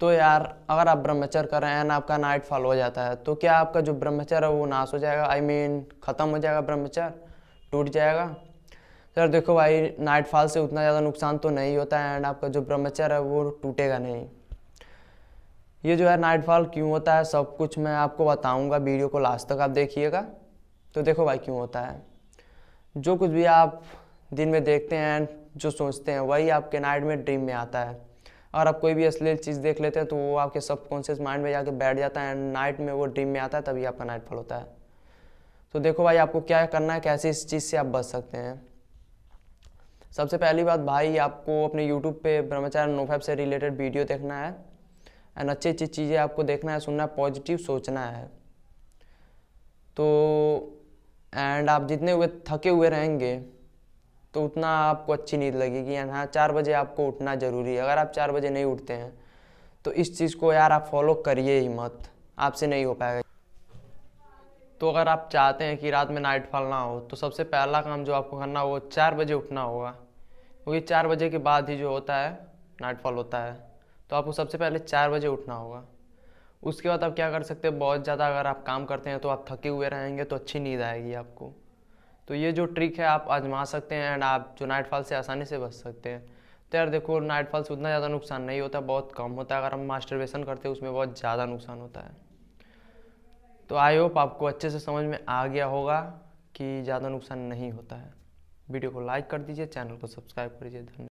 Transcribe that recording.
तो यार अगर आप ब्रह्मचर्य कर रहे हैं एंड आपका नाइट फॉल हो जाता है तो क्या आपका जो ब्रह्मचर्य है वो नाश हो जाएगा आई I मीन mean, ख़त्म हो जाएगा ब्रह्मचर्य टूट जाएगा सर देखो भाई नाइट फॉल से उतना ज़्यादा नुकसान तो नहीं होता है एंड आपका जो ब्रह्मचर्य है वो टूटेगा नहीं ये जो है नाइट फॉल क्यों होता है सब कुछ मैं आपको बताऊँगा वीडियो को लास्ट तक आप देखिएगा तो देखो भाई क्यों होता है जो कुछ भी आप दिन में देखते हैं जो सोचते हैं वही आपके नाइट में ड्रीम में आता है और आप कोई भी अश्लील चीज़ देख लेते हैं तो वो आपके सबकॉन्शियस माइंड में जाके बैठ जाता है एंड नाइट में वो ड्रीम में आता है तभी आपका नाइट फॉल होता है तो देखो भाई आपको क्या करना है कैसे इस चीज़ से आप बच सकते हैं सबसे पहली बात भाई आपको अपने यूट्यूब पे ब्रह्मचार्य नोफैप से रिलेटेड वीडियो देखना है एंड अच्छी अच्छी चीज़ें आपको देखना है सुनना है पॉजिटिव सोचना है तो एंड आप जितने हुए थके हुए रहेंगे तो उतना आपको अच्छी नींद लगेगी यानी हाँ चार बजे आपको उठना ज़रूरी है अगर आप चार बजे नहीं उठते हैं तो इस चीज़ को यार आप फॉलो करिए ही मत आपसे नहीं हो पाएगा तो अगर आप चाहते हैं कि रात में नाइट फॉल ना हो तो सबसे पहला काम जो आपको करना हो चार बजे उठना होगा क्योंकि चार बजे के बाद ही जो होता है नाइट फॉल होता है तो आपको सबसे पहले चार बजे उठना होगा उसके बाद आप क्या कर सकते हैं बहुत ज़्यादा अगर आप काम करते हैं तो आप थके हुए रहेंगे तो अच्छी नींद आएगी आपको तो ये जो ट्रिक है आप आजमा सकते हैं एंड आप जो नाइट फॉल से आसानी से बच सकते हैं तो यार देखो नाइट फॉल से उतना ज़्यादा नुकसान नहीं होता बहुत कम होता है अगर हम मास्टरबेशन करते हैं उसमें बहुत ज़्यादा नुकसान होता है तो आई होप आपको अच्छे से समझ में आ गया होगा कि ज़्यादा नुकसान नहीं होता है वीडियो को लाइक कर दीजिए चैनल को सब्सक्राइब कर दीजिए धन्यवाद